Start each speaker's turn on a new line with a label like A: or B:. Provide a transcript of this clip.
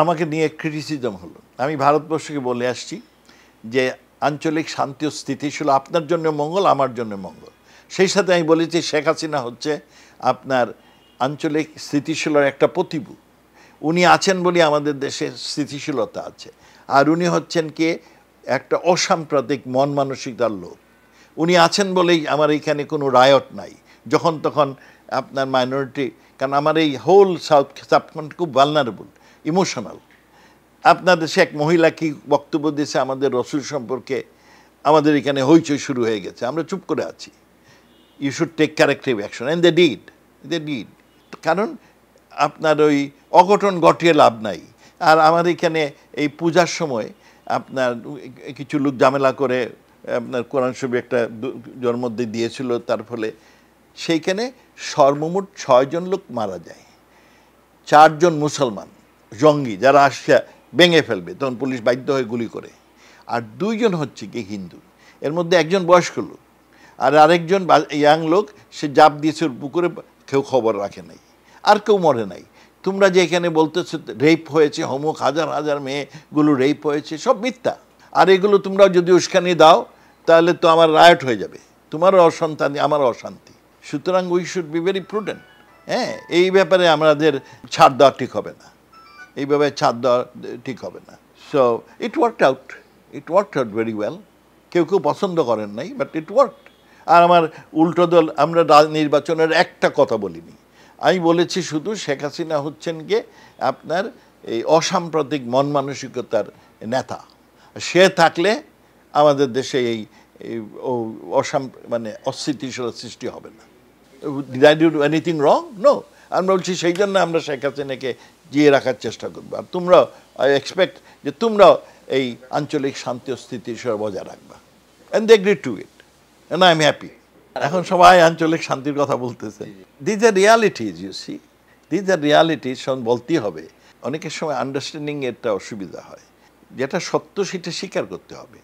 A: আমাকে নিয়ে ক্রিটিসিজম হলো আমি ভারতবর্ষকে বলে আসছি যে আঞ্চলিক শান্তি ও স্থিতিশীল আপনার জন্য মঙ্গল আমার জন্য মঙ্গল সেই সাথে আমি বলেছি শেখ হাসিনা হচ্ছে আপনার আঞ্চলিক স্থিতিশীলার একটা প্রতিভূ উনি আছেন বলে আমাদের দেশে স্থিতিশীলতা আছে আর উনি হচ্ছেন কি একটা অসাম্প্রতিক মন মানসিকতার লোক উনি আছেন বলেই আমার এইখানে কোনো রায়ট নাই যখন তখন আপনার মাইনরিটি কারণ আমার এই হোল সাউথ সাবকন্ট খুব ভালনারেবল ইমোশনাল আপনার দেশে এক মহিলা কি বক্তব্য দিয়েছে আমাদের রসুল সম্পর্কে আমাদের এখানে হইচই শুরু হয়ে গেছে আমরা চুপ করে আছি you should take corrective action and the deed the deed কারণ আপনার ওই অঘটন ঘটিয়ে লাভ নাই আর আমার এখানে এই পূজার সময় আপনার কিছু লোক ঝামেলা করে আপনার কোরআন ছবি একটা জন্ম দিয়েছিল তার ফলে সেইখানে সর্বমোট ছয়জন লোক মারা যায় চারজন মুসলমান জঙ্গি যারা আসছে ভেঙে ফেলবে তখন পুলিশ বাধ্য হয়ে গুলি করে আর দুইজন হচ্ছে কি হিন্দু এর মধ্যে একজন বয়স্ক লোক আর আরেকজন ইয়াং লোক সে জাপ দিয়েছে পুকুরে কেউ খবর রাখে নাই আর কেউ মরে নাই তোমরা যে এখানে বলতেছো রেপ হয়েছে হোমক হাজার হাজার মেয়েগুলো রেপ হয়েছে সব মিথ্যা আর এগুলো তোমরাও যদি উস্কানি দাও তাহলে তো আমার রায়ট হয়ে যাবে তোমারও অসন্তানি আমারও অশান্তি সুতরাং we should be very prudent হ্যাঁ এই ব্যাপারে আমাদের ছাড় দেওয়া ঠিক হবে না এইভাবে ছাদ দেওয়া ঠিক হবে না so it work out it work out very well কেউ কেউ পছন্দ করেন নাই বাট ইট ওয়ার্ক আর আমার উল্টো দল আমরা নির্বাচনের একটা কথা বলিনি আমি বলেছি শুধু শেখ হাসিনা হচ্ছেন গিয়ে আপনার এই অসাম্প্রতিক মন মানসিকতার নেতা সে থাকলে আমাদের দেশে এই অসাম মানে অস্থিতিশীল সৃষ্টি হবে না did I do anything wrong no আমরা বলছি সেই জন্য আমরা শেখ হাসিনাকে জিয়ে রাখার চেষ্টা করবো আর তোমরাও আই এক্সপেক্ট যে তোমরাও এই আঞ্চলিক শান্তি ও স্থিতির বজায় রাখবা and they agree to it and I am happy এখন সবাই আঞ্চলিক শান্তির কথা বলতেছে these are is you see these are realities সব বলতেই হবে অনেকের সময় আন্ডারস্ট্যান্ডিং একটা অসুবিধা হয় যেটা সত্য সেটা স্বীকার করতে হবে